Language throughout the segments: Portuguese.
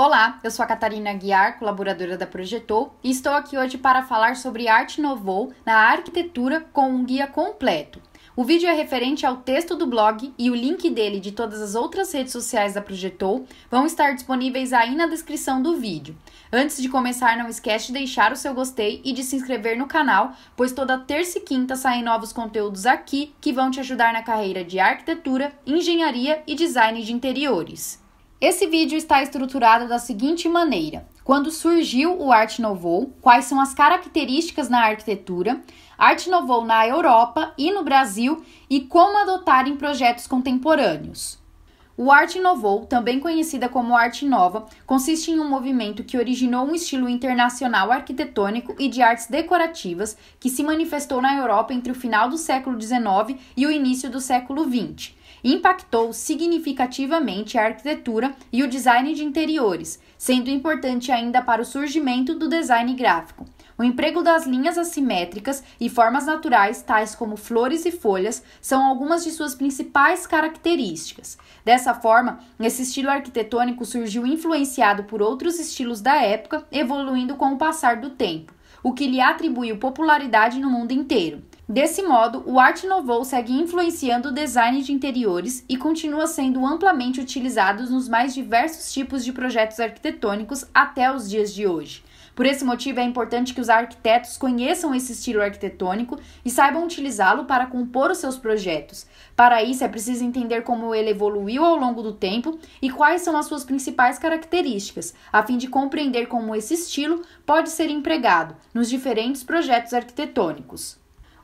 Olá, eu sou a Catarina Guiar, colaboradora da Projetou, e estou aqui hoje para falar sobre Arte Nouveau na arquitetura com um guia completo. O vídeo é referente ao texto do blog e o link dele de todas as outras redes sociais da Projetou vão estar disponíveis aí na descrição do vídeo. Antes de começar, não esquece de deixar o seu gostei e de se inscrever no canal, pois toda terça e quinta saem novos conteúdos aqui que vão te ajudar na carreira de arquitetura, engenharia e design de interiores. Esse vídeo está estruturado da seguinte maneira: quando surgiu o Art Nouveau, quais são as características na arquitetura, Art Nouveau na Europa e no Brasil e como adotar em projetos contemporâneos. O Art Nouveau, também conhecida como Arte Nova, consiste em um movimento que originou um estilo internacional arquitetônico e de artes decorativas que se manifestou na Europa entre o final do século XIX e o início do século XX impactou significativamente a arquitetura e o design de interiores, sendo importante ainda para o surgimento do design gráfico. O emprego das linhas assimétricas e formas naturais, tais como flores e folhas, são algumas de suas principais características. Dessa forma, esse estilo arquitetônico surgiu influenciado por outros estilos da época, evoluindo com o passar do tempo, o que lhe atribuiu popularidade no mundo inteiro. Desse modo, o Art Nouveau segue influenciando o design de interiores e continua sendo amplamente utilizado nos mais diversos tipos de projetos arquitetônicos até os dias de hoje. Por esse motivo, é importante que os arquitetos conheçam esse estilo arquitetônico e saibam utilizá-lo para compor os seus projetos. Para isso, é preciso entender como ele evoluiu ao longo do tempo e quais são as suas principais características, a fim de compreender como esse estilo pode ser empregado nos diferentes projetos arquitetônicos.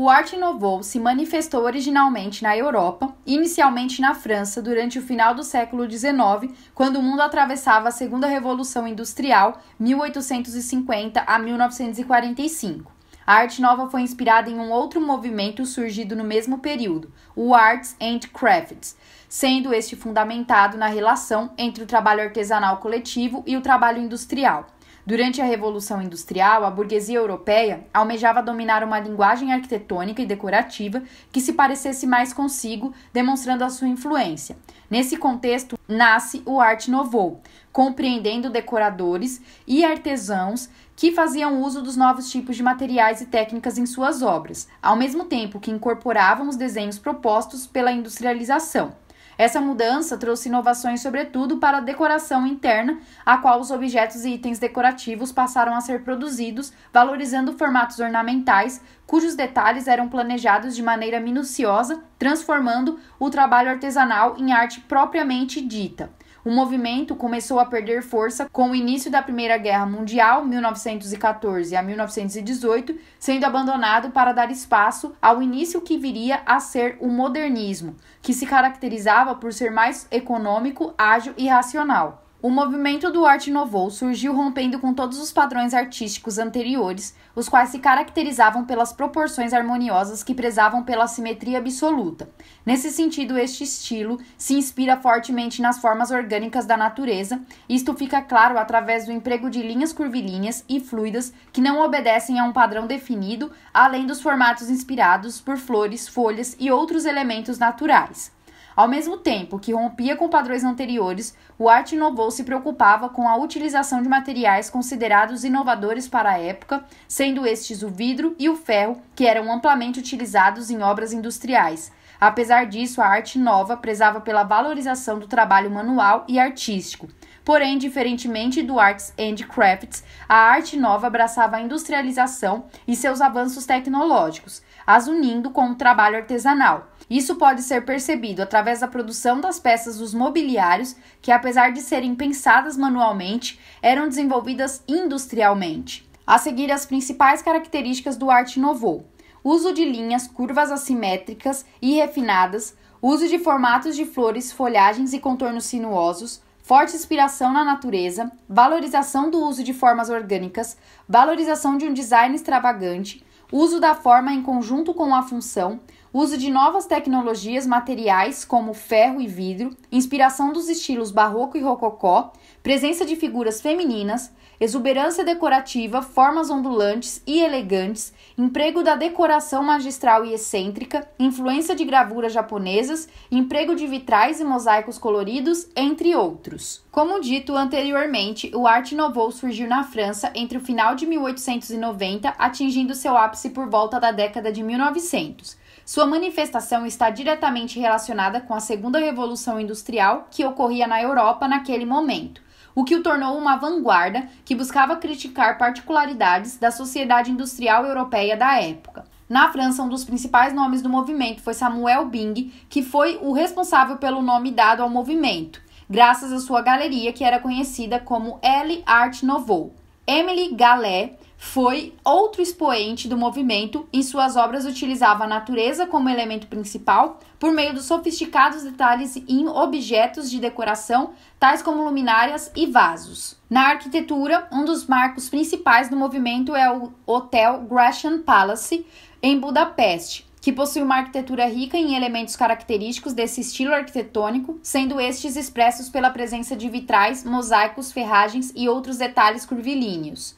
O arte nouveau se manifestou originalmente na Europa, inicialmente na França, durante o final do século XIX, quando o mundo atravessava a Segunda Revolução Industrial, 1850 a 1945. A arte nova foi inspirada em um outro movimento surgido no mesmo período, o Arts and Crafts, sendo este fundamentado na relação entre o trabalho artesanal coletivo e o trabalho industrial. Durante a Revolução Industrial, a burguesia europeia almejava dominar uma linguagem arquitetônica e decorativa que se parecesse mais consigo, demonstrando a sua influência. Nesse contexto, nasce o Art Nouveau, compreendendo decoradores e artesãos que faziam uso dos novos tipos de materiais e técnicas em suas obras, ao mesmo tempo que incorporavam os desenhos propostos pela industrialização. Essa mudança trouxe inovações, sobretudo, para a decoração interna, a qual os objetos e itens decorativos passaram a ser produzidos, valorizando formatos ornamentais, cujos detalhes eram planejados de maneira minuciosa, transformando o trabalho artesanal em arte propriamente dita. O movimento começou a perder força com o início da Primeira Guerra Mundial, 1914 a 1918, sendo abandonado para dar espaço ao início que viria a ser o modernismo, que se caracterizava por ser mais econômico, ágil e racional. O movimento do Arte Nouveau surgiu rompendo com todos os padrões artísticos anteriores, os quais se caracterizavam pelas proporções harmoniosas que prezavam pela simetria absoluta. Nesse sentido, este estilo se inspira fortemente nas formas orgânicas da natureza, isto fica claro através do emprego de linhas curvilíneas e fluidas que não obedecem a um padrão definido, além dos formatos inspirados por flores, folhas e outros elementos naturais. Ao mesmo tempo que rompia com padrões anteriores, o Arte Nouveau se preocupava com a utilização de materiais considerados inovadores para a época, sendo estes o vidro e o ferro, que eram amplamente utilizados em obras industriais. Apesar disso, a arte nova prezava pela valorização do trabalho manual e artístico. Porém, diferentemente do Arts and Crafts, a arte nova abraçava a industrialização e seus avanços tecnológicos, as unindo com o trabalho artesanal. Isso pode ser percebido através da produção das peças dos mobiliários, que, apesar de serem pensadas manualmente, eram desenvolvidas industrialmente. A seguir, as principais características do Art Nouveau: uso de linhas, curvas assimétricas e refinadas, uso de formatos de flores, folhagens e contornos sinuosos, forte inspiração na natureza, valorização do uso de formas orgânicas, valorização de um design extravagante, uso da forma em conjunto com a função, uso de novas tecnologias materiais como ferro e vidro, inspiração dos estilos barroco e rococó, presença de figuras femininas, exuberância decorativa, formas ondulantes e elegantes, emprego da decoração magistral e excêntrica, influência de gravuras japonesas, emprego de vitrais e mosaicos coloridos, entre outros. Como dito anteriormente, o Art Nouveau surgiu na França entre o final de 1890, atingindo seu ápice por volta da década de 1900. Sua manifestação está diretamente relacionada com a segunda revolução industrial que ocorria na Europa naquele momento, o que o tornou uma vanguarda que buscava criticar particularidades da sociedade industrial europeia da época. Na França, um dos principais nomes do movimento foi Samuel Bing, que foi o responsável pelo nome dado ao movimento, graças à sua galeria que era conhecida como L Art Nouveau. Emily Gallet foi outro expoente do movimento. Em suas obras, utilizava a natureza como elemento principal por meio dos sofisticados detalhes em objetos de decoração, tais como luminárias e vasos. Na arquitetura, um dos marcos principais do movimento é o Hotel Gratian Palace, em Budapeste, que possui uma arquitetura rica em elementos característicos desse estilo arquitetônico, sendo estes expressos pela presença de vitrais, mosaicos, ferragens e outros detalhes curvilíneos.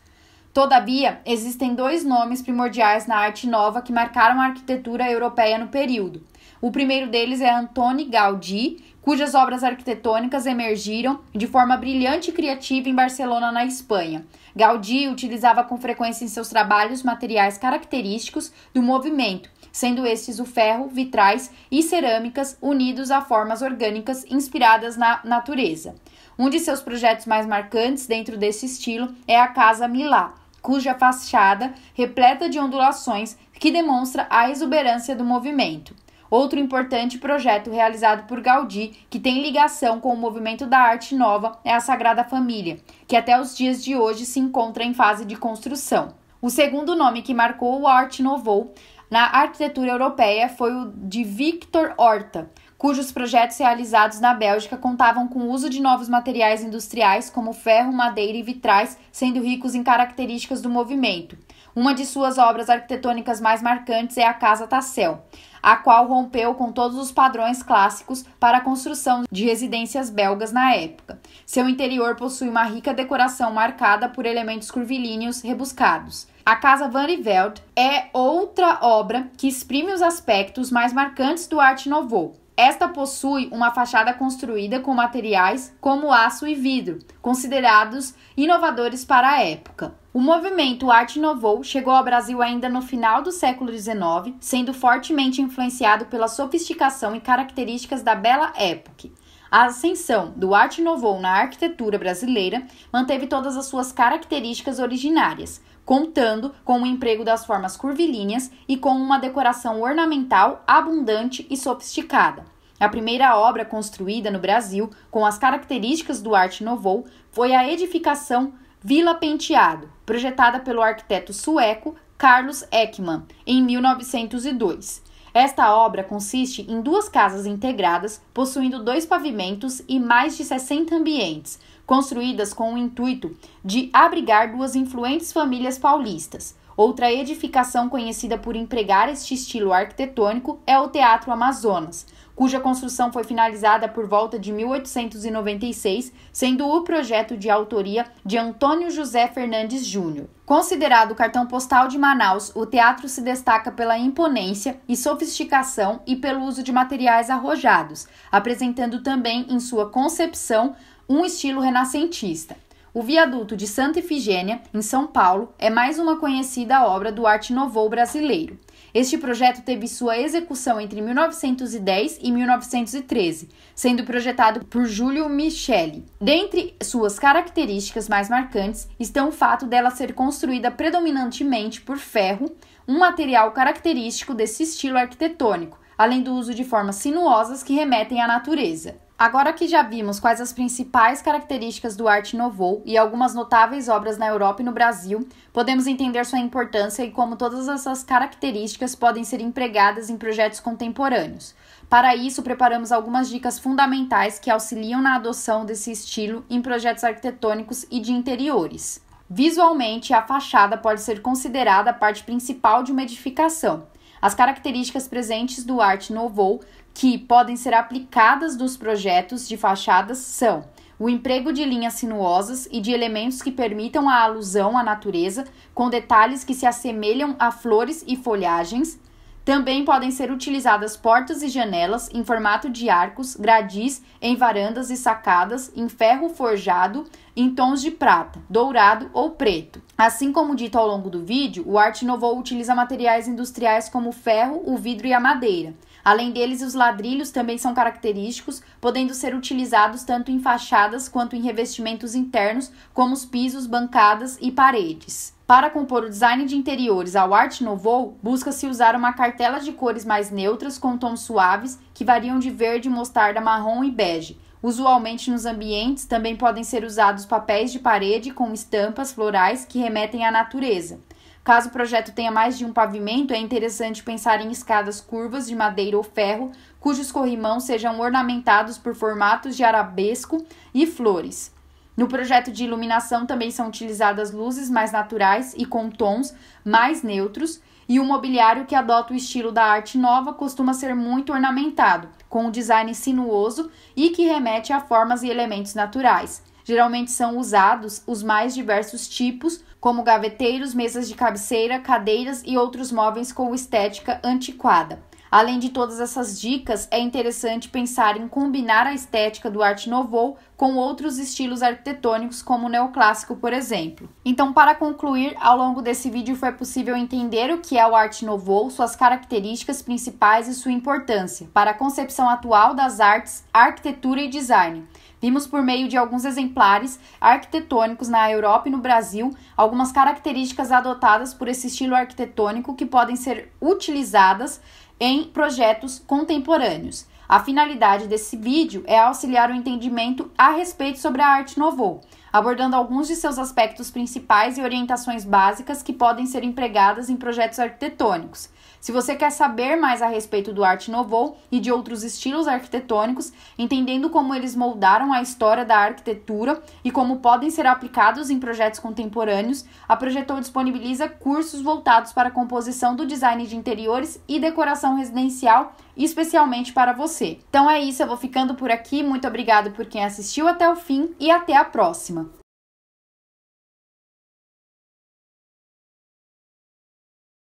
Todavia, existem dois nomes primordiais na arte nova que marcaram a arquitetura europeia no período. O primeiro deles é Antoni Gaudí, cujas obras arquitetônicas emergiram de forma brilhante e criativa em Barcelona, na Espanha. Gaudí utilizava com frequência em seus trabalhos materiais característicos do movimento, sendo estes o ferro, vitrais e cerâmicas unidos a formas orgânicas inspiradas na natureza. Um de seus projetos mais marcantes dentro desse estilo é a Casa Milá, cuja fachada repleta de ondulações que demonstra a exuberância do movimento. Outro importante projeto realizado por Gaudí, que tem ligação com o movimento da arte nova, é a Sagrada Família, que até os dias de hoje se encontra em fase de construção. O segundo nome que marcou o Art Nouveau na arquitetura europeia foi o de Victor Horta, cujos projetos realizados na Bélgica contavam com o uso de novos materiais industriais como ferro, madeira e vitrais, sendo ricos em características do movimento. Uma de suas obras arquitetônicas mais marcantes é a Casa Tassel, a qual rompeu com todos os padrões clássicos para a construção de residências belgas na época. Seu interior possui uma rica decoração marcada por elementos curvilíneos rebuscados. A Casa Van Riveld é outra obra que exprime os aspectos mais marcantes do Art Nouveau. Esta possui uma fachada construída com materiais como aço e vidro, considerados inovadores para a época. O movimento Arte Nouveau chegou ao Brasil ainda no final do século XIX, sendo fortemente influenciado pela sofisticação e características da Bela Época. A ascensão do Art Nouveau na arquitetura brasileira manteve todas as suas características originárias, contando com o emprego das formas curvilíneas e com uma decoração ornamental abundante e sofisticada. A primeira obra construída no Brasil com as características do Art Nouveau foi a edificação Vila Penteado, projetada pelo arquiteto sueco Carlos Ekman, em 1902. Esta obra consiste em duas casas integradas, possuindo dois pavimentos e mais de 60 ambientes, construídas com o intuito de abrigar duas influentes famílias paulistas. Outra edificação conhecida por empregar este estilo arquitetônico é o Teatro Amazonas, cuja construção foi finalizada por volta de 1896, sendo o projeto de autoria de Antônio José Fernandes Júnior. Considerado o cartão postal de Manaus, o teatro se destaca pela imponência e sofisticação e pelo uso de materiais arrojados, apresentando também em sua concepção um estilo renascentista. O viaduto de Santa Ifigênia, em São Paulo, é mais uma conhecida obra do Arte Nouveau brasileiro. Este projeto teve sua execução entre 1910 e 1913, sendo projetado por Júlio Michele. Dentre suas características mais marcantes estão o fato dela ser construída predominantemente por ferro, um material característico desse estilo arquitetônico, além do uso de formas sinuosas que remetem à natureza. Agora que já vimos quais as principais características do Arte Nouveau e algumas notáveis obras na Europa e no Brasil, podemos entender sua importância e como todas essas características podem ser empregadas em projetos contemporâneos. Para isso, preparamos algumas dicas fundamentais que auxiliam na adoção desse estilo em projetos arquitetônicos e de interiores. Visualmente, a fachada pode ser considerada a parte principal de uma edificação as características presentes do Art Nouveau que podem ser aplicadas dos projetos de fachadas são o emprego de linhas sinuosas e de elementos que permitam a alusão à natureza, com detalhes que se assemelham a flores e folhagens. Também podem ser utilizadas portas e janelas em formato de arcos, gradis, em varandas e sacadas, em ferro forjado, em tons de prata, dourado ou preto. Assim como dito ao longo do vídeo, o Art Nouveau utiliza materiais industriais como o ferro, o vidro e a madeira. Além deles, os ladrilhos também são característicos, podendo ser utilizados tanto em fachadas quanto em revestimentos internos, como os pisos, bancadas e paredes. Para compor o design de interiores ao Art Nouveau, busca-se usar uma cartela de cores mais neutras com tons suaves que variam de verde, mostarda, marrom e bege Usualmente nos ambientes também podem ser usados papéis de parede com estampas florais que remetem à natureza. Caso o projeto tenha mais de um pavimento, é interessante pensar em escadas curvas de madeira ou ferro, cujos corrimãos sejam ornamentados por formatos de arabesco e flores. No projeto de iluminação também são utilizadas luzes mais naturais e com tons mais neutros, e o mobiliário que adota o estilo da arte nova costuma ser muito ornamentado, com um design sinuoso e que remete a formas e elementos naturais. Geralmente são usados os mais diversos tipos, como gaveteiros, mesas de cabeceira, cadeiras e outros móveis com estética antiquada. Além de todas essas dicas, é interessante pensar em combinar a estética do Art Nouveau com outros estilos arquitetônicos, como o neoclássico, por exemplo. Então, para concluir, ao longo desse vídeo foi possível entender o que é o Art Nouveau, suas características principais e sua importância para a concepção atual das artes, arquitetura e design. Vimos por meio de alguns exemplares arquitetônicos na Europa e no Brasil algumas características adotadas por esse estilo arquitetônico que podem ser utilizadas em projetos contemporâneos. A finalidade desse vídeo é auxiliar o entendimento a respeito sobre a arte Nouveau, abordando alguns de seus aspectos principais e orientações básicas que podem ser empregadas em projetos arquitetônicos. Se você quer saber mais a respeito do Arte Nouveau e de outros estilos arquitetônicos, entendendo como eles moldaram a história da arquitetura e como podem ser aplicados em projetos contemporâneos, a Projetor disponibiliza cursos voltados para a composição do design de interiores e decoração residencial, especialmente para você. Então é isso, eu vou ficando por aqui. Muito obrigado por quem assistiu até o fim e até a próxima.